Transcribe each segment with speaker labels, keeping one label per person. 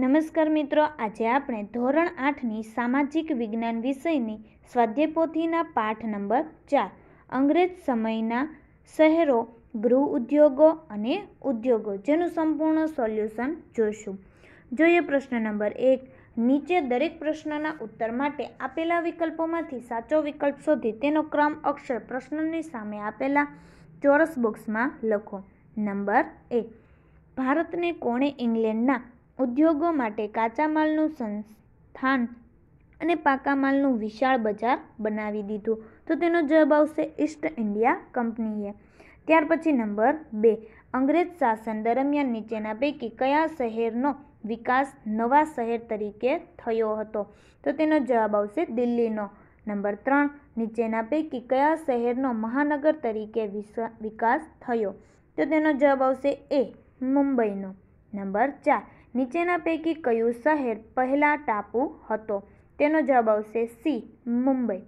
Speaker 1: નમસ્કાર મિત્રો આજે આપણે ધોરણ આઠની સામાજિક વિજ્ઞાન વિષયની સ્વાધ્યપોથીના પાઠ નંબર ચાર અંગ્રેજ સમયના શહેરો ગૃહ ઉદ્યોગો અને ઉદ્યોગો જેનું સંપૂર્ણ સોલ્યુશન જોઈશું જોઈએ પ્રશ્ન નંબર એક નીચે દરેક પ્રશ્નના ઉત્તર માટે આપેલા વિકલ્પોમાંથી સાચો વિકલ્પ શોધી તેનો ક્રમ અક્ષર પ્રશ્નની સામે આપેલા ચોરસ બોક્સમાં લખો નંબર એક ભારતને કોણે ઇંગ્લેન્ડના ઉદ્યોગો માટે કાચા માલનું સંસ્થાન અને પાકા માલનું વિશાળ બજાર બનાવી દીધું તો તેનો જવાબ આવશે ઈસ્ટ ઇન્ડિયા કંપનીએ ત્યાર પછી નંબર બે અંગ્રેજ શાસન દરમિયાન નીચેના પૈકી કયા શહેરનો વિકાસ નવા શહેર તરીકે થયો હતો તો તેનો જવાબ આવશે દિલ્હીનો નંબર ત્રણ નીચેના પૈકી કયા શહેરનો મહાનગર તરીકે વિકાસ થયો તો તેનો જવાબ આવશે એ મુંબઈનો નંબર ચાર નીચેના પૈકી કયું શહેર પહેલાં ટાપુ હતો તેનો જવાબ આવશે સી મુંબઈ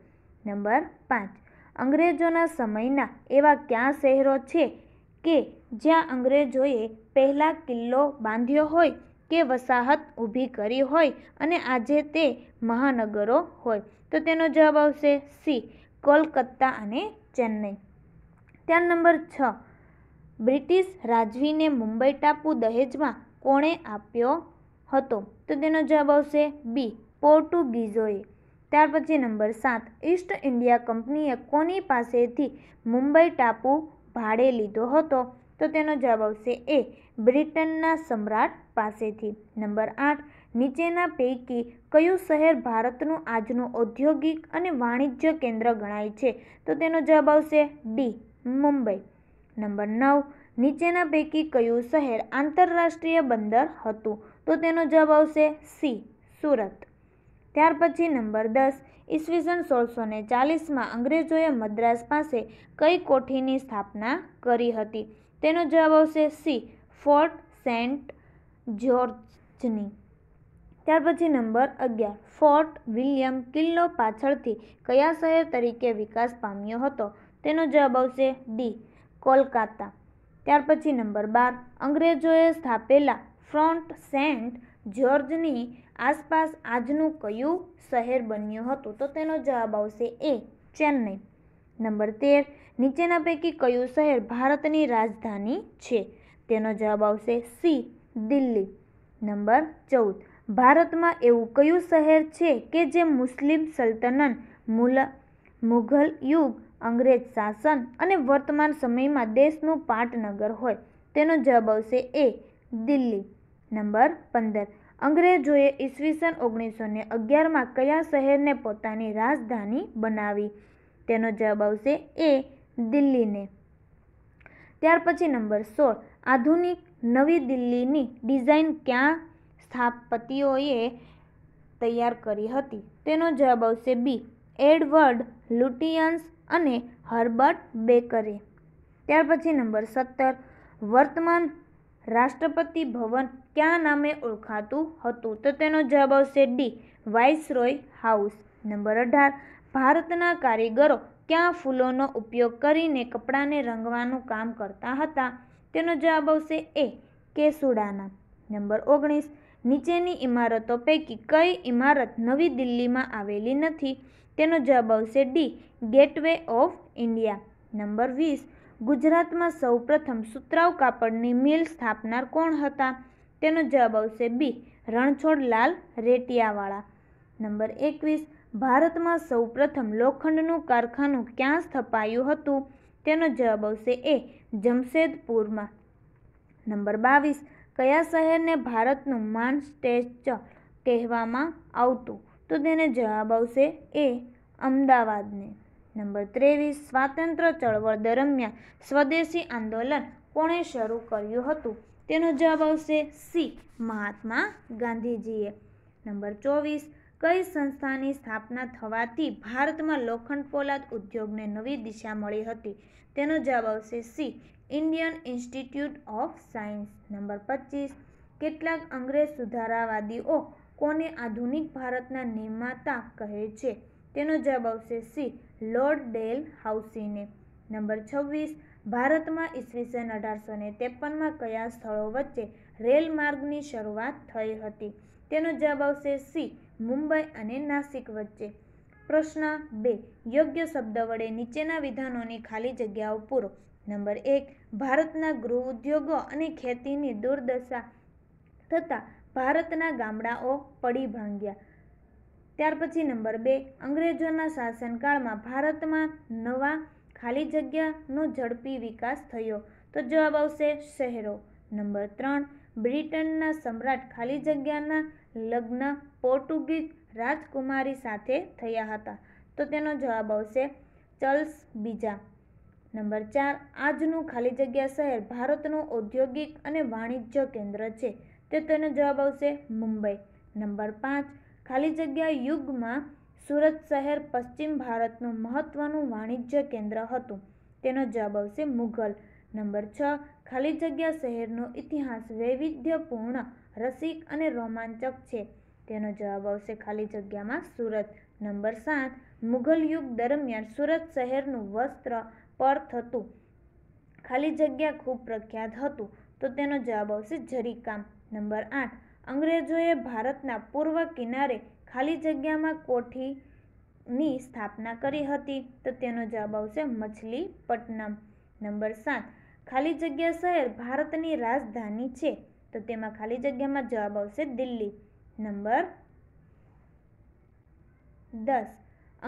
Speaker 1: નંબર પાંચ અંગ્રેજોના સમયના એવા ક્યાં શહેરો છે કે જ્યાં અંગ્રેજોએ પહેલાં કિલ્લો બાંધ્યો હોય કે વસાહત ઊભી કરી હોય અને આજે તે મહાનગરો હોય તો તેનો જવાબ આવશે સી કોલકત્તા અને ચેન્નઈ ત્યાં નંબર છ બ્રિટિશ રાજવીને મુંબઈ ટાપુ દહેજમાં કોણે આપ્યો હતો તો તેનો જવાબ આવશે બી પોર્ટુગીઝોએ ત્યાર પછી નંબર સાત ઈસ્ટ ઇન્ડિયા કંપનીએ કોની પાસેથી મુંબઈ ટાપુ ભાડે લીધો હતો તો તેનો જવાબ આવશે એ બ્રિટનના સમ્રાટ પાસેથી નંબર આઠ નીચેના પૈકી કયું શહેર ભારતનું આજનું ઔદ્યોગિક અને વાણિજ્ય કેન્દ્ર ગણાય છે તો તેનો જવાબ આવશે ડી મુંબઈ નંબર નવ નીચેના પૈકી કયું શહેર આંતરરાષ્ટ્રીય બંદર હતું તો તેનો જવાબ આવશે સી સુરત ત્યાર પછી નંબર દસ ઈસવીસન સોળસો ને ચાલીસમાં અંગ્રેજોએ મદ્રાસ પાસે કઈ કોઠીની સ્થાપના કરી હતી તેનો જવાબ આવશે સી ફોર્ટ સેન્ટ જ્યોર્જની ત્યાર પછી નંબર અગિયાર ફોર્ટ વિલિયમ કિલ્લો પાછળથી કયા શહેર તરીકે વિકાસ પામ્યો હતો તેનો જવાબ આવશે ડી કોલકાતા ત્યાર પછી નંબર બાર અંગ્રેજોએ સ્થાપેલા ફ્રોન્ટ સેન્ટ જ્યોર્જની આસપાસ આજનું કયું શહેર બન્યું હતું તો તેનો જવાબ આવશે એ ચેન્નઈ નંબર તેર નીચેના પૈકી કયું શહેર ભારતની રાજધાની છે તેનો જવાબ આવશે સી દિલ્હી નંબર ચૌદ ભારતમાં એવું કયું શહેર છે કે જે મુસ્લિમ સલ્તનન મુલ મુઘલ યુગ અંગ્રેજ શાસન અને વર્તમાન સમયમાં દેશનું પાટનગર હોય તેનો જવાબ આવશે એ દિલ્હી નંબર પંદર અંગ્રેજોએ ઈસવીસન ઓગણીસો ને અગિયારમાં કયા શહેરને પોતાની રાજધાની બનાવી તેનો જવાબ આવશે એ દિલ્હીને ત્યાર પછી નંબર સોળ આધુનિક નવી દિલ્હીની ડિઝાઇન ક્યાં સ્થાપતિઓએ તૈયાર કરી હતી તેનો જવાબ આવશે બી એડવર્ડ લુટિયન્સ અને હર્બર્ટ બેકરે ત્યાર પછી નંબર સત્તર વર્તમાન રાષ્ટ્રપતિ ભવન ક્યાં નામે ઓળખાતું હતું તો તેનો જવાબ આવશે ડી વાઇસરોય હાઉસ નંબર અઢાર ભારતના કારીગરો ક્યાં ફૂલોનો ઉપયોગ કરીને કપડાને રંગવાનું કામ કરતા હતા તેનો જવાબ આવશે એ કેસુડાના નંબર ઓગણીસ નીચેની ઇમારતો પૈકી કઈ ઇમારત નવી દિલ્હીમાં આવેલી નથી તેનો જવાબ આવશે D gateway of India number વીસ ગુજરાતમાં સૌપ્રથમ સુતરાઉ કાપડની મિલ સ્થાપનાર કોણ હતા તેનો જવાબ આવશે બી રણછોડલાલ રેટિયાવાળા નંબર એકવીસ ભારતમાં સૌપ્રથમ લોખંડનું કારખાનું ક્યાં સ્થપાયું હતું તેનો જવાબ આવશે એ જમશેદપુરમાં નંબર બાવીસ કયા શહેરને ભારતનું માન સ્ટેચ કહેવામાં આવતું તો તેને જવાબ આવશે એ અમદાવાદને નંબર ત્રેવીસ સ્વાતંત્ર્ય ચળવળ દરમિયાન સ્વદેશી આંદોલન કોણે શરૂ કર્યું હતું તેનો જવાબ આવશે સી મહાત્મા ગાંધીજીએ નંબર ચોવીસ કઈ સંસ્થાની સ્થાપના થવાથી ભારતમાં લોખંડ પોલાદ ઉદ્યોગને નવી દિશા મળી હતી તેનો જવાબ આવશે C Indian Institute of Science number પચીસ કેટલાક અંગ્રેજ સુધારાવાદીઓ કોને આધુનિક ભારતના નિર્માતા કહે છે તેનો જવાબ આવશે સી લોર્ડ ડેલ હાઉસીને નંબર છવ્વીસ ભારતમાં ઈસવીસન અઢારસો ને ત્રેપનમાં કયા સ્થળો વચ્ચે રેલ માર્ગની શરૂઆત થઈ હતી તેનો જવાબ આવશે સી મુંબઈ અને નાસિક વચ્ચે પ્રશ્ન બે યોગ્ય શબ્દ વડે નીચેના વિધાનોની ખાલી જગ્યાઓ પૂરો નંબર એક ભારતના ગૃહ ઉદ્યોગો અને ખેતીની દુર્દશા થતાં ભારતના ગામડાઓ પડી ભાંગ્યા ત્યાર પછી નંબર બે અંગ્રેજોના શાસનકાળમાં ભારતમાં નવા ખાલી જગ્યાનો ઝડપી વિકાસ થયો તો જવાબ આવશે શહેરો નંબર ત્રણ બ્રિટનના સમ્રાટ ખાલી જગ્યાના લગ્ન પોર્ટુગીઝ રાજકુમારી સાથે થયા હતા તો તેનો જવાબ આવશે ચર્લ્સ બીજા નંબર ચાર આજનું ખાલી જગ્યા શહેર ભારતનું ઔદ્યોગિક અને વાણિજ્ય કેન્દ્ર છે તો તેનો જવાબ આવશે મુંબઈ નંબર પાંચ ખાલી જગ્યા યુગમાં સુરત શહેર પશ્ચિમ ભારતનું મહત્ત્વનું વાણિજ્ય કેન્દ્ર હતું તેનો જવાબ આવશે મુઘલ નંબર છ ખાલી જગ્યા શહેરનો ઇતિહાસ વૈવિધ્યપૂર્ણ રસિક અને રોમાંચક છે તેનો જવાબ આવશે ખાલી જગ્યામાં સુરત નંબર સાત મુઘલ યુગ દરમિયાન સુરત શહેરનું વસ્ત્ર પર્થ હતું ખાલી જગ્યા ખૂબ પ્રખ્યાત હતું તો તેનો જવાબ આવશે જરીકામ નંબર આઠ અંગ્રેજોએ ભારતના પૂર્વ કિનારે ખાલી જગ્યામાં કોઠીની સ્થાપના કરી હતી તો તેનો જવાબ આવશે મછલીપટ્ટનમ નંબર સાત ખાલી જગ્યા શહેર ભારતની રાજધાની છે તો તેમાં ખાલી જગ્યામાં જવાબ આવશે દિલ્હી નંબર દસ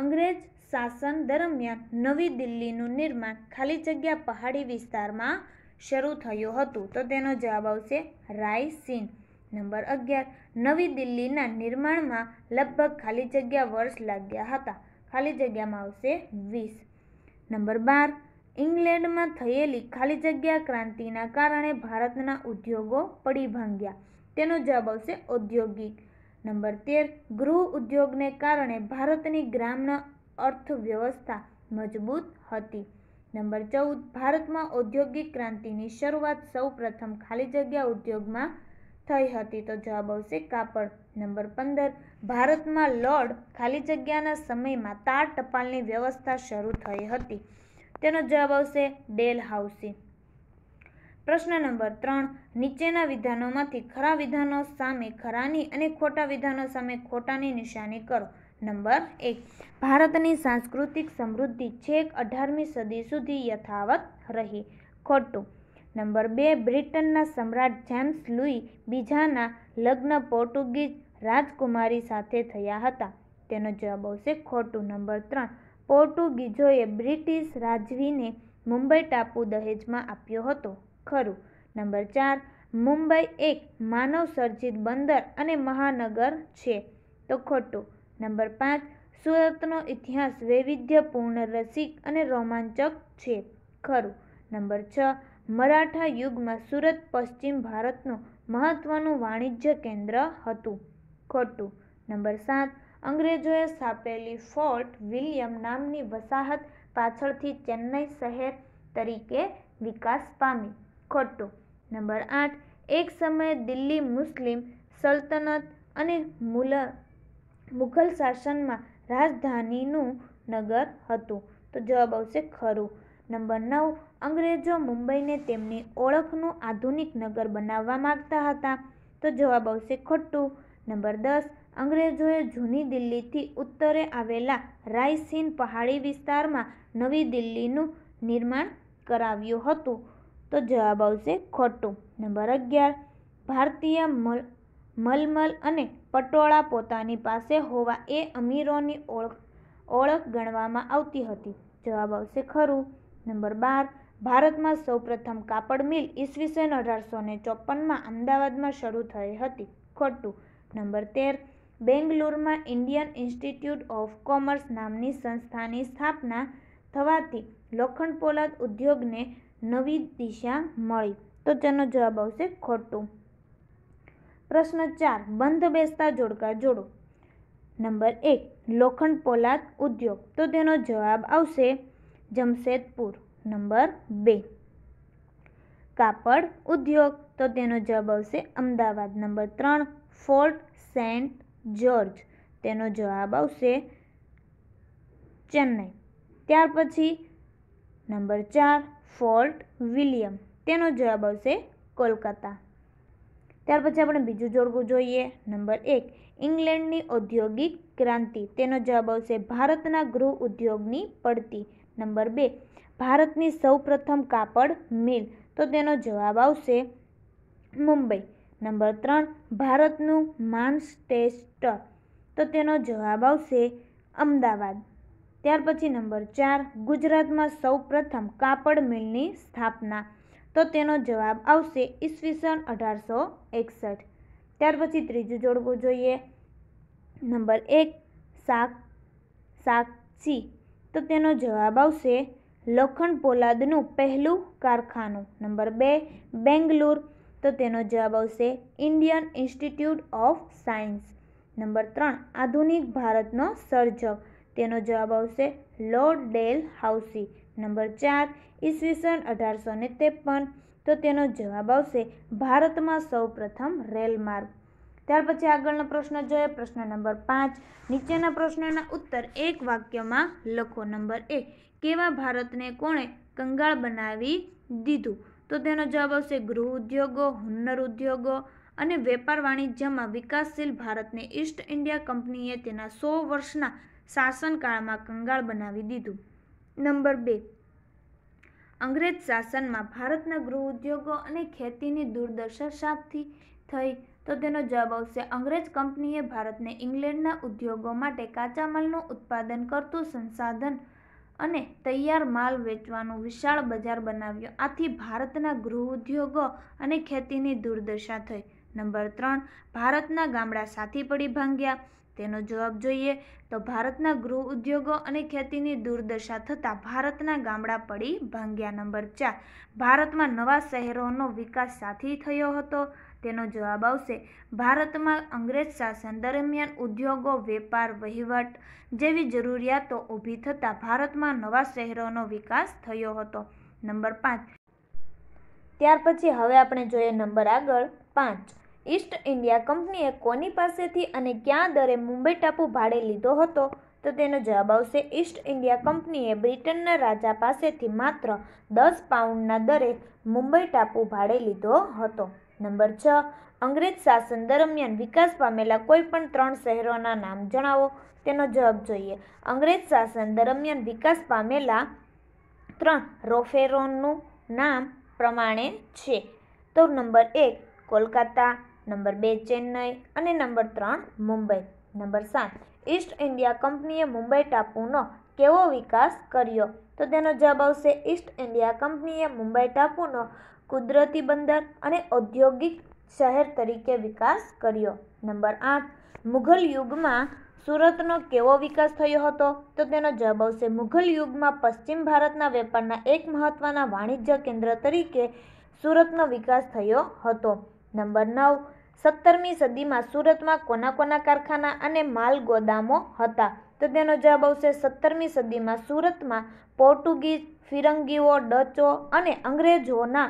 Speaker 1: અંગ્રેજ શાસન દરમિયાન નવી દિલ્હીનું નિર્માણ ખાલી જગ્યા પહાડી વિસ્તારમાં શરૂ થયું હતું તો તેનો જવાબ આવશે રાયસીન નંબર અગિયાર નવી દિલ્હીના નિર્માણમાં લગભગ ખાલી જગ્યા વર્ષ લાગ્યા હતા ખાલી જગ્યામાં આવશે વીસ નંબર બાર ઇંગ્લેન્ડમાં થયેલી ખાલી જગ્યા ક્રાંતિના કારણે ભારતના ઉદ્યોગો પડી ભાંગ્યા તેનો જવાબ આવશે ઔદ્યોગિક નંબર તેર ગૃહ ઉદ્યોગને કારણે ભારતની ગ્રામના અર્થવ્યવસ્થા મજબૂત હતી નંબર ચૌદ ભારતમાં ઔદ્યોગિક ક્રાંતિની શરૂઆત સૌ પ્રથમ ખાલી જગ્યા ઉદ્યોગમાં થઈ હતી તો જવાબ આવશે કાપડ નંબર પંદર ભારતમાં લોર્ડ ખાલી જગ્યાના સમયમાં તાર ટપાલની વ્યવસ્થા શરૂ થઈ હતી તેનો જવાબ આવશે ડેલ હાઉસી પ્રશ્ન નંબર ત્રણ નીચેના વિધાનોમાંથી ખરા વિધાનો સામે ખરાની અને ખોટા વિધાનો સામે ખોટાની નિશાની કરો નંબર એક ભારતની સાંસ્કૃતિક સમૃદ્ધિ છેક અઢારમી સદી સુધી યથાવત રહી ખોટું નંબર બે બ્રિટનના સમ્રાટ જેમ્સ લુઈ બીજાના લગ્ન પોર્ટુગીઝ રાજકુમારી સાથે થયા હતા તેનો જવાબ આવશે ખોટું નંબર ત્રણ પોર્ટુગીઝોએ બ્રિટિશ રાજવીને મુંબઈ ટાપુ દહેજમાં આપ્યો હતો ખરું નંબર ચાર મુંબઈ એક માનવ સર્જિત બંદર અને મહાનગર છે તો ખોટું નંબર પાંચ સુરતનો ઇતિહાસ વૈવિધ્યપૂર્ણ રસિક અને રોમાંચક છે ખરું નંબર છ મરાઠા યુગમાં સુરત પશ્ચિમ ભારતનું મહત્ત્વનું વાણિજ્ય કેન્દ્ર હતું ખોટું નંબર સાત અંગ્રેજોએ સ્થાપેલી ફોર્ટ વિલિયમ નામની વસાહત પાછળથી ચેન્નઈ શહેર તરીકે વિકાસ પામી ખોટું નંબર આઠ એક સમયે દિલ્હી મુસ્લિમ સલ્તનત અને મુલ મુઘલ શાસનમાં રાજધાનીનું નગર હતું તો જવાબ આવશે ખરું નંબર નવ અંગ્રેજો મુંબઈને તેમની ઓળખનું આધુનિક નગર બનાવવા માગતા હતા તો જવાબ આવશે ખોટું નંબર દસ અંગ્રેજોએ જૂની દિલ્હીથી ઉત્તરે આવેલા રાયસીન પહાડી વિસ્તારમાં નવી દિલ્હીનું નિર્માણ કરાવ્યું હતું તો જવાબ આવશે ખોટું નંબર અગિયાર ભારતીય મલ મલમલ અને પટોળા પોતાની પાસે હોવા એ અમીરોની ઓળખ ઓળખ ગણવામાં આવતી હતી જવાબ આવશે ખરું નંબર બાર ભારતમાં સૌપ્રથમ કાપડ મિલ ઈસવીસન અઢારસો ને ચોપનમાં અમદાવાદમાં શરૂ થઈ હતી ખોટું નંબર તેર બેંગલુરુમાં ઇન્ડિયન ઇન્સ્ટિટ્યૂટ ઓફ કોમર્સ નામની સંસ્થાની સ્થાપના થવાથી લોખંડ પોલાદ ઉદ્યોગને નવી દિશા મળી તો તેનો જવાબ આવશે ખોટું પ્રશ્ન 4 બંધ બેસતા જોડકા જોડો નંબર 1 લોખંડ પોલાદ ઉદ્યોગ તો તેનો જવાબ આવશે જમશેદપુર નંબર 2 કાપડ ઉદ્યોગ તો તેનો જવાબ આવશે Ahmedabad number 3 Fort Saint George તેનો જવાબ આવશે ચેન્નાઈ ત્યાર પછી નંબર 4 ફોર્ટ વિલિયમ તેનો જવાબ આવશે કોલકાતા ત્યાર પછી આપણે બીજું જોડવું જોઈએ નંબર એક ઇંગ્લેન્ડની ઔદ્યોગિક ક્રાંતિ તેનો જવાબ આવશે ભારતના ગૃહ ઉદ્યોગની પડતી નંબર બે ભારતની સૌપ્રથમ કાપડ મિલ તો તેનો જવાબ આવશે મુંબઈ નંબર ત્રણ ભારતનું માન્સ ટેસ્ટ તો તેનો જવાબ આવશે અમદાવાદ ત્યાર પછી નંબર ચાર ગુજરાતમાં સૌપ્રથમ કાપડ મિલની સ્થાપના તો તેનો જવાબ આવશે ઈસવીસન અઢારસો એકસઠ ત્યાર પછી ત્રીજું જોડવું જોઈએ નંબર એક શાક સાક્ષી તો તેનો જવાબ આવશે લોખંડ પોલાદનું પહેલું કારખાનું નંબર બે બેંગલુર તો તેનો જવાબ આવશે Indian Institute of Science number ત્રણ આધુનિક ભારતનો સર્જક તેનો જવાબ આવશે લોર્ડ ડેલ હાઉસી નંબર ચાર ઈસ વર્ષન 1853 તો તેનો જવાબ આવશે ભારતમાં સૌપ્રથમ રેલ માર્ગ ત્યાર પછી આગળનો પ્રશ્ન જોઈએ પ્રશ્ન નંબર 5 નીચેના પ્રશ્નોના ઉત્તર એક વાક્યમાં લખો નંબર 1 કેવા ભારતને કોણે કંગાળ બનાવી દીધું તો તેનો જવાબ આવશે ગૃહ ઉદ્યોગ હુન્ન ઉદ્યોગ અને વેપાર વાણિજ્યમાં વિકાસશીલ ભારતને ઈસ્ટ ઈન્ડિયા કંપનીએ તેના 100 વર્ષના શાસનકાળમાં કંગાળ બનાવી દીધું નંબર 2 અંગ્રેજ શાસનમાં ભારતના ગૃહ ઉદ્યોગો અને ખેતીની દુર્દશા શાથી થઈ તો તેનો જવાબ આવશે અંગ્રેજ કંપનીએ ભારતને ઇંગ્લેન્ડના ઉદ્યોગો માટે કાચા માલનું ઉત્પાદન કરતું સંસાધન અને તૈયાર માલ વેચવાનું વિશાળ બજાર બનાવ્યું આથી ભારતના ગૃહ ઉદ્યોગો અને ખેતીની દુર્દશા થઈ નંબર ત્રણ ભારતના ગામડા સાથી પડી ભાંગ્યા તેનો જવાબ જોઈએ તો ભારતના ગૃહ ઉદ્યોગો અને ખેતીની દુર્દશા થતાં ભારતના ગામડા પડી ભાંગ્યા નંબર ચાર ભારતમાં નવા શહેરોનો વિકાસ સાથી થયો હતો તેનો જવાબ આવશે ભારતમાં અંગ્રેજ શાસન દરમિયાન ઉદ્યોગો વેપાર વહીવટ જેવી જરૂરિયાતો ઊભી થતાં ભારતમાં નવા શહેરોનો વિકાસ થયો હતો નંબર પાંચ ત્યાર પછી હવે આપણે જોઈએ નંબર આગળ પાંચ ઈસ્ટ ઇન્ડિયા કંપનીએ કોની પાસેથી અને ક્યાં દરે મુંબઈ ટાપુ ભાડે લીધો હતો તો તેનો જવાબ આવશે ઈસ્ટ ઇન્ડિયા કંપનીએ બ્રિટનના રાજા પાસેથી માત્ર દસ પાઉન્ડના દરે મુંબઈ ટાપુ ભાડે લીધો હતો નંબર છ અંગ્રેજ શાસન દરમિયાન વિકાસ પામેલા કોઈપણ ત્રણ શહેરોના નામ જણાવો તેનો જવાબ જોઈએ અંગ્રેજ શાસન દરમિયાન વિકાસ પામેલા ત્રણ રોફેરોનું નામ પ્રમાણે છે તો નંબર એક કોલકાતા નંબર બે ચેન્નઈ અને નંબર ત્રણ મુંબઈ નંબર સાત ઈસ્ટ ઇન્ડિયા કંપનીએ મુંબઈ ટાપુનો કેવો વિકાસ કર્યો તો તેનો જવાબ આવશે ઈસ્ટ ઇન્ડિયા કંપનીએ મુંબઈ ટાપુનો કુદરતી બંદર અને ઔદ્યોગિક શહેર તરીકે વિકાસ કર્યો નંબર આઠ મુઘલ યુગમાં સુરતનો કેવો વિકાસ થયો હતો તો તેનો જવાબ આવશે મુઘલ યુગમાં પશ્ચિમ ભારતના વેપારના એક મહત્ત્વના વાણિજ્ય કેન્દ્ર તરીકે સુરતનો વિકાસ થયો હતો નંબર નવ સત્તરમી સદીમાં સુરતમાં કોના કોના કારખાના અને માલ ગોદામો હતા તો તેનો જવાબ આવશે સત્તરમી સદીમાં સુરતમાં પોર્ટુગીઝ ફિરંગીઓ ડચો અને અંગ્રેજોના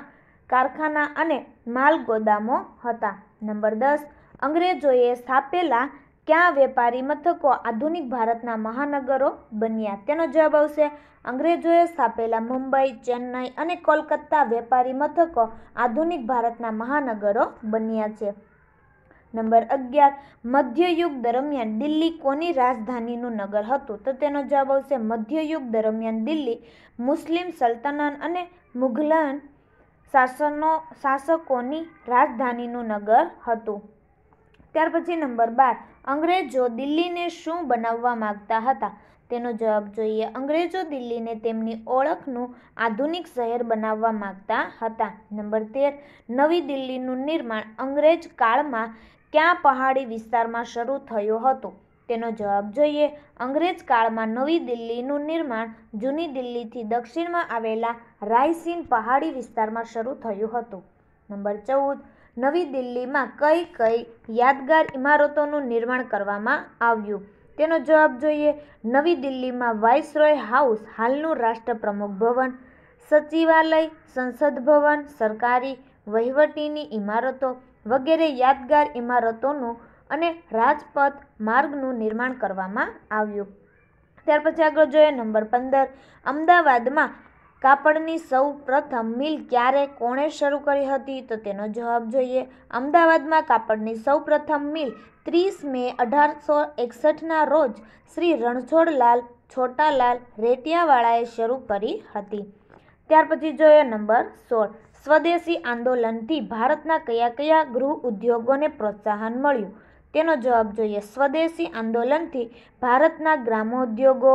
Speaker 1: કારખાના અને માલ ગોદામો હતા નંબર દસ અંગ્રેજોએ સ્થાપેલા ક્યાં વેપારી મથકો આધુનિક ભારતના મહાનગરો બન્યા તેનો જવાબ આવશે અંગ્રેજોએ સ્થાપેલા મુંબઈ ચેન્નઈ અને કોલકાતા વેપારી મથકો આધુનિક ભારતના મહાનગરો બન્યા છે નંબર અગિયાર મધ્યયુગ દરમિયાન દિલ્હી કોની રાજધાનીનું નગર હતું તો તેનો જવાબ આવશે મધ્યયુગ દરમિયાન દિલ્હી મુસ્લિમ સલ્તનત અને મુઘલન શાસનો શાસકોની રાજધાનીનું નગર હતું ત્યાર પછી નંબર બાર અંગ્રેજો દિલ્હીને શું બનાવવા માગતા હતા તેનો જવાબ જોઈએ અંગ્રેજો દિલ્હીને તેમની ઓળખનું આધુનિક શહેર બનાવવા માગતા હતા નંબર તેર નવી દિલ્હીનું નિર્માણ અંગ્રેજ કાળમાં ક્યાં પહાડી વિસ્તારમાં શરૂ થયો હતો તેનો જવાબ જોઈએ અંગ્રેજ કાળમાં નવી દિલ્હીનું નિર્માણ જૂની દિલ્હીથી દક્ષિણમાં આવેલા રાયસીન પહાડી વિસ્તારમાં શરૂ થયું હતું નંબર ચૌદ નવી દિલ્હીમાં કઈ કઈ યાદગાર ઇમારતોનું નિર્માણ કરવામાં આવ્યું તેનો જવાબ જોઈએ નવી દિલ્હીમાં વાઇસરોય હાઉસ હાલનું રાષ્ટ્રપ્રમુખ ભવન સચિવાલય સંસદ ભવન સરકારી વહીવટીની ઇમારતો વગેરે યાદગાર ઇમારતોનું અને રાજપથ માર્ગનું નિર્માણ કરવામાં આવ્યું ત્યાર પછી આગળ જોઈએ નંબર પંદર અમદાવાદમાં કાપડની સૌ પ્રથમ મિલ ક્યારે કોણે શરૂ કરી હતી તો તેનો જવાબ જોઈએ અમદાવાદમાં કાપડની સૌ પ્રથમ મિલ ત્રીસ મે અઢારસો એકસઠના રોજ શ્રી રણછોડલાલ છોટાલાલ રેટિયાવાળાએ શરૂ કરી હતી ત્યાર પછી જોઈએ નંબર સોળ સ્વદેશી આંદોલનથી ભારતના કયા કયા ગૃહ ઉદ્યોગોને પ્રોત્સાહન મળ્યું તેનો જવાબ જોઈએ સ્વદેશી આંદોલનથી ભારતના ગ્રામોદ્યોગો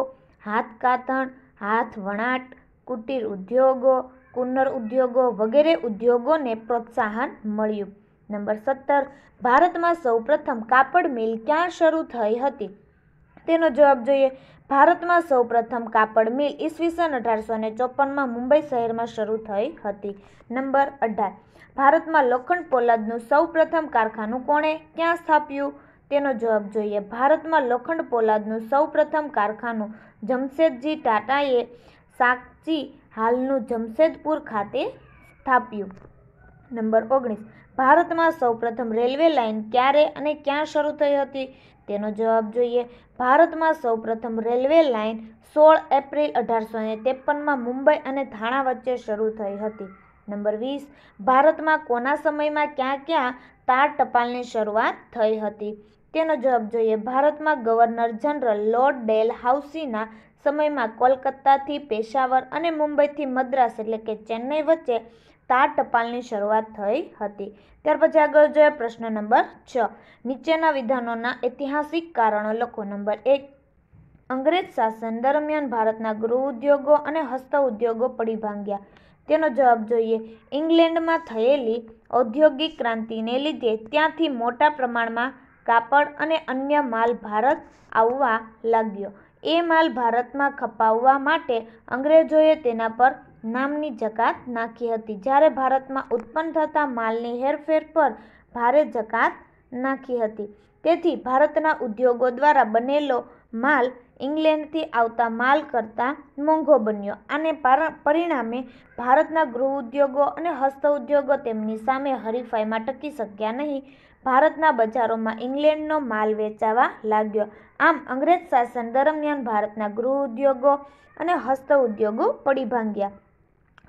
Speaker 1: હાથ કાતણ હાથ વણાટ કુટીર ઉદ્યોગો કુનર ઉદ્યોગો વગેરે ઉદ્યોગોને પ્રોત્સાહન મળ્યું નંબર સત્તર ભારતમાં સૌપ્રથમ કાપડ મિલ ક્યાં શરૂ થઈ હતી તેનો જવાબ જોઈએ ભારતમાં સૌપ્રથમ કાપડ મિલ ઈસવીસન અઢારસો ને ચોપનમાં મુંબઈ શહેરમાં શરૂ થઈ હતી નંબર અઢાર ભારતમાં લોખંડ પોલાદનું સૌપ્રથમ કારખાનું કોણે ક્યાં સ્થાપ્યું તેનો જવાબ જોઈએ ભારતમાં લોખંડ પોલાદનું સૌપ્રથમ કારખાનું જમશેદજી ટાટાએ સાકચી હાલનું જમશેદપુર ખાતે સ્થાપ્યું નંબર ઓગણીસ ભારતમાં સૌપ્રથમ રેલવે લાઇન ક્યારે અને ક્યાં શરૂ થઈ હતી તેનો જવાબ જોઈએ ભારતમાં સૌપ્રથમ રેલવે લાઇન સોળ એપ્રિલ અઢારસો ને ત્રેપનમાં મુંબઈ અને થાણા વચ્ચે શરૂ થઈ હતી નંબર વીસ ભારતમાં કોના સમયમાં ક્યાં ક્યાં તાર ટપાલની શરૂઆત થઈ હતી તેનો જવાબ જોઈએ ભારતમાં ગવર્નર જનરલ લોર્ડ ડેલ હાઉસીના સમયમાં કોલકાતાથી પેશાવર અને મુંબઈથી મદ્રાસ એટલે કે ચેન્નઈ વચ્ચે તા ટપાલની શરૂઆત થઈ હતી ત્યાર પછી આગળ જોઈએ પ્રશ્ન નંબર છ નીચેના વિધાનોના ઐતિહાસિક કારણો લખો નંબર એક અંગ્રેજ શાસન દરમિયાન ભારતના ગૃહ ઉદ્યોગો અને હસ્ત ઉદ્યોગો પડી ભાંગ્યા તેનો જવાબ જોઈએ ઇંગ્લેન્ડમાં થયેલી ઔદ્યોગિક ક્રાંતિને લીધે ત્યાંથી મોટા પ્રમાણમાં કાપડ અને અન્ય માલ ભારત આવવા લાગ્યો એ માલ ભારતમાં ખપાવવા માટે અંગ્રેજોએ તેના પર નામની જકાત નાખી હતી જ્યારે ભારતમાં ઉત્પન્ન થતા માલની હેરફેર પર ભારે જકાત નાખી હતી તેથી ભારતના ઉદ્યોગો દ્વારા બનેલો માલ ઇંગ્લેન્ડથી આવતા માલ કરતાં મોંઘો બન્યો આને પરિણામે ભારતના ગૃહ ઉદ્યોગો અને હસ્ત ઉદ્યોગો તેમની સામે હરીફાઈમાં ટકી શક્યા નહીં ભારતના બજારોમાં ઇંગ્લેન્ડનો માલ વેચાવા લાગ્યો આમ અંગ્રેજ શાસન દરમિયાન ભારતના ગૃહ ઉદ્યોગો અને હસ્ત ઉદ્યોગો પડી ભાંગ્યા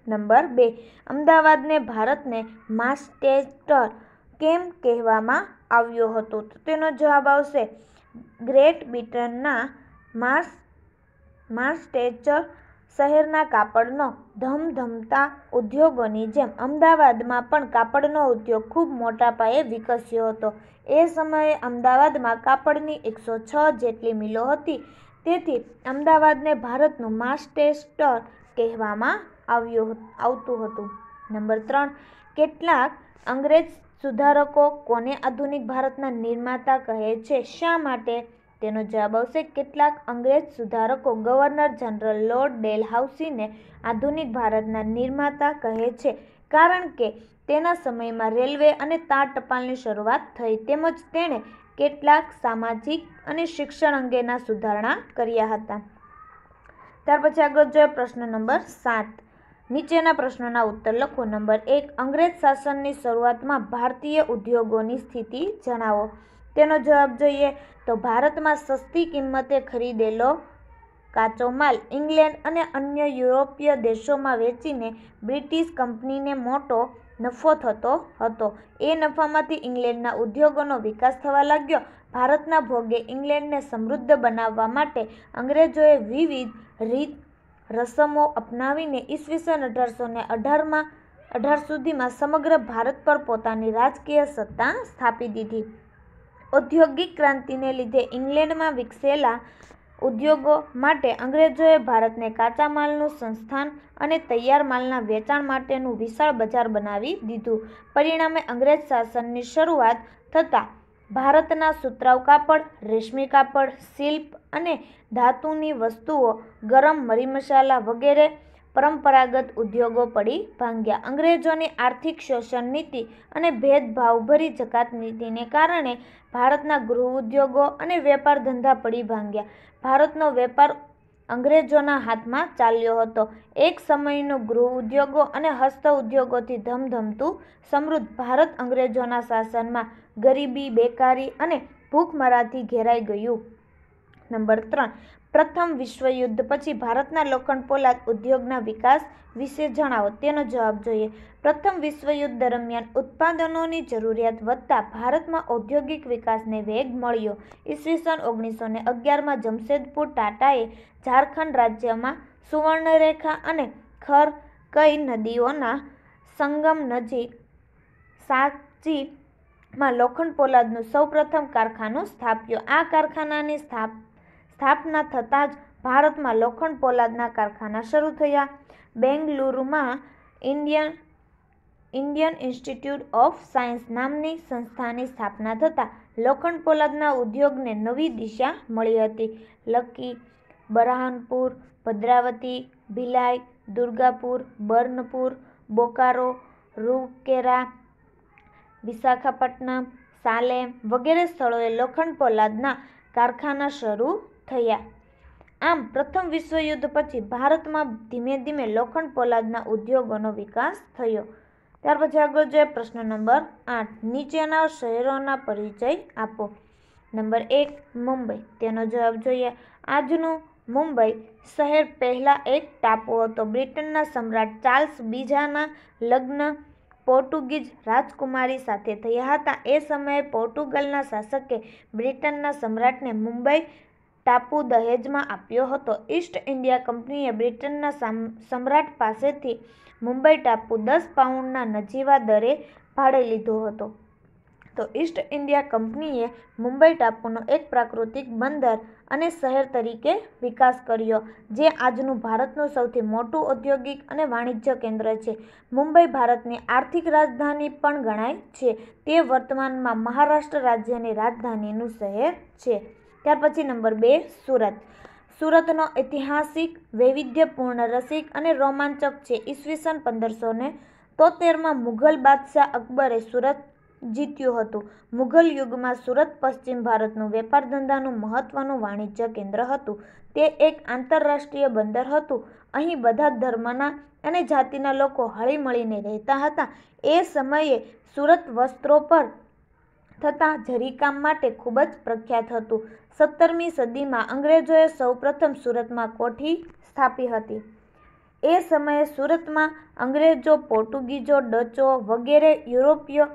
Speaker 1: નંબર બે અમદાવાદને ભારતને માસ્ટેસ્ટર કેમ કહેવામાં આવ્યો હતો તો તેનો જવાબ આવશે ગ્રેટ બ્રિટનના માસ માસ શહેરના કાપડનો ધમધમતા ઉદ્યોગોની જેમ અમદાવાદમાં પણ કાપડનો ઉદ્યોગ ખૂબ મોટા પાયે વિકસ્યો હતો એ સમયે અમદાવાદમાં કાપડની એકસો છ જેટલી મિલો હતી તેથી અમદાવાદને ભારતનું માસ્ટેસ્ટર કહેવામાં આવ્યો આવતું હતું નંબર ત્રણ કેટલાક અંગ્રેજ સુધારકો કોને આધુનિક ભારતના નિર્માતા કહે છે શા માટે તેનો જવાબ આવશે કેટલાક અંગ્રેજ સુધારકો ગવર્નર જનરલ લોર્ડ ડેલ ડેલહાઉસીને આધુનિક ભારતના નિર્માતા કહે છે કારણ કે તેના સમયમાં રેલવે અને તાર ટપાલની શરૂઆત થઈ તેમજ તેણે કેટલાક સામાજિક અને શિક્ષણ અંગેના સુધારણા કર્યા હતા ત્યાર પછી આગળ જોઈએ પ્રશ્ન નંબર સાત નીચેના પ્રશ્નોના ઉત્તર લખો નંબર એક અંગ્રેજ શાસનની શરૂઆતમાં ભારતીય ઉદ્યોગોની સ્થિતિ જણાવો તેનો જવાબ જોઈએ તો ભારતમાં સસ્તી કિંમતે ખરીદેલો કાચો માલ ઇંગ્લેન્ડ અને અન્ય યુરોપીય દેશોમાં વેચીને બ્રિટિશ કંપનીને મોટો નફો થતો હતો એ નફામાંથી ઇંગ્લેન્ડના ઉદ્યોગોનો વિકાસ થવા લાગ્યો ભારતના ભોગે ઇંગ્લેન્ડને સમૃદ્ધ બનાવવા માટે અંગ્રેજોએ વિવિધ રીત રસમો અપનાવીને ઈસવીસન અઢારસો ને અઢારમાં અઢાર સુધીમાં સમગ્ર ભારત પર પોતાની રાજકીય સત્તા સ્થાપી દીધી ઔદ્યોગિક ક્રાંતિને લીધે ઇંગ્લેન્ડમાં વિકસેલા ઉદ્યોગો માટે અંગ્રેજોએ ભારતને કાચા માલનું સંસ્થાન અને તૈયાર માલના વેચાણ માટેનું વિશાળ બજાર બનાવી દીધું પરિણામે અંગ્રેજ શાસનની શરૂઆત થતાં ભારતના સુતરાઉ કાપડ રેશમી કાપડ શિલ્પ અને ધાતુની વસ્તુઓ ગરમ મરી મસાલા વગેરે પરંપરાગત ઉદ્યોગો પડી ભાંગ્યા અંગ્રેજોની આર્થિક શોષણ નીતિ અને ભેદભાવભરી જકાત નીતિને કારણે ભારતના ગૃહ ઉદ્યોગો અને વેપાર ધંધા પડી ભાંગ્યા ભારતનો વેપાર અંગ્રેજોના હાથમાં ચાલ્યો હતો એક સમયનું ગૃહ ઉદ્યોગો અને હસ્ત ઉદ્યોગોથી ધમધમતું સમૃદ્ધ ભારત અંગ્રેજોના શાસનમાં ગરીબી બેકારી અને ભૂખમરાથી ઘેરાઈ ગયું નંબર ત્રણ પ્રથમ વિશ્વયુદ્ધ પછી ભારતના લોખંડ પોલાદ ઉદ્યોગના વિકાસ વિશે જણાવો તેનો જવાબ જોઈએ પ્રથમ વિશ્વયુદ્ધ દરમિયાન ઉત્પાદનોની જરૂરિયાત વધતા ભારતમાં ઔદ્યોગિક વિકાસને વેગ મળ્યો ઈસવીસન ઓગણીસો ને અગિયારમાં જમશેદપુર ટાટાએ ઝારખંડ રાજ્યમાં સુવર્ણરેખા અને ખર કઈ નદીઓના સંગમ નજીક સાચી લોખંડ પોલાદનું સૌપ્રથમ કારખાનું સ્થાપ્યું આ કારખાનાની સ્થાપ સ્થાપના થતાં જ ભારતમાં લોખંડ પોલાદના કારખાના શરૂ થયા બેંગલુરુમાં Indian Indian Institute of Science નામની સંસ્થાની સ્થાપના થતાં લોખંડ પોલાદના ઉદ્યોગને નવી દિશા મળી હતી લકી બરાહનપુર ભદ્રાવતી ભિલાઈ દુર્ગાપુર બર્નપુર બોકારો રૂકેરા વિશાખાપટ્ટનમ સાલેમ વગેરે સ્થળોએ લોખંડ પોલાદના કારખાના શરૂ થયા આમ પ્રથમ વિશ્વયુદ્ધ પછી ભારતમાં ધીમે ધીમે લોખંડ પોલાદના ઉદ્યોગોનો વિકાસ થયો ત્યાર પછી આગળ જોઈએ પ્રશ્ન નંબર આઠ નીચેના શહેરોના પરિચય આપો નંબર એક મુંબઈ તેનો જવાબ જોઈએ આજનું મુંબઈ શહેર પહેલાં એક ટાપુ હતો બ્રિટનના સમ્રાટ ચાર્લ્સ બીજાના લગ્ન પોર્ટુગીઝ રાજકુમારી સાથે થયા હતા એ સમયે પોર્ટુગલના શાસકે બ્રિટનના સમ્રાટને મુંબઈ ટાપુ દહેજમાં આપ્યો હતો ઈસ્ટ ઇન્ડિયા કંપનીએ બ્રિટનના સમ્રાટ પાસેથી મુંબઈ ટાપુ દસ પાઉન્ડના નજીવા દરે ભાડે લીધો હતો તો ઈસ્ટ ઇન્ડિયા કંપનીએ મુંબઈ ટાપુનો એક પ્રાકૃતિક બંદર અને શહેર તરીકે વિકાસ કર્યો જે આજનું ભારતનું સૌથી મોટું ઔદ્યોગિક અને વાણિજ્ય કેન્દ્ર છે મુંબઈ ભારતની આર્થિક રાજધાની પણ ગણાય છે તે વર્તમાનમાં મહારાષ્ટ્ર રાજ્યની રાજધાનીનું શહેર છે ત્યાર પછી નંબર બે સુરત સુરતનો ઐતિહાસિક વૈવિધ્યપૂર્ણ રસિક અને રોમાંચક છે ઈસવીસન પંદરસો ને તોતેરમાં મુઘલ બાદશાહ અકબરે સુરત જીત્યું હતું મુઘલ યુગમાં સુરત પશ્ચિમ ભારતનું વેપાર ધંધાનું મહત્વનું વાણિજ્ય કેન્દ્ર હતું તે એક આંતરરાષ્ટ્રીય બંદર હતું અહીં બધા ધર્મના અને જાતિના લોકો હળીમળીને રહેતા હતા એ સમયે સુરત વસ્ત્રો પર થતાં જરીકામ માટે ખૂબ જ પ્રખ્યાત હતું સત્તરમી સદીમાં અંગ્રેજોએ સૌપ્રથમ સુરતમાં કોઠી સ્થાપી હતી એ સમયે સુરતમાં અંગ્રેજો પોર્ટુગીઝો ડચો વગેરે યુરોપીય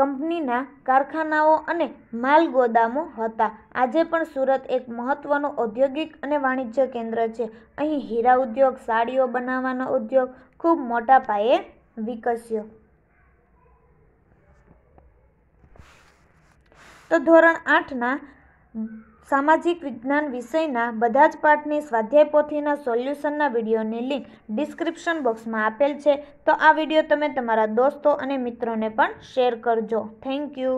Speaker 1: કંપનીના કારખાનાઓ અને માલ ગોદામો હતા આજે પણ સુરત એક મહત્વનું ઔદ્યોગિક અને વાણિજ્ય કેન્દ્ર છે અહીં હીરા ઉદ્યોગ સાડીઓ બનાવવાનો ઉદ્યોગ ખૂબ મોટા પાયે વિકસ્યો તો ધોરણ આઠના સામાજિક વિજ્ઞાન વિષયના બધા જ પાઠની સ્વાધ્યાય પોથીના સોલ્યુશનના વિડીયોની લિંક ડિસ્ક્રિપ્શન બોક્સમાં આપેલ છે તો આ વિડીયો તમે તમારા દોસ્તો અને મિત્રોને પણ શેર કરજો થેન્ક યુ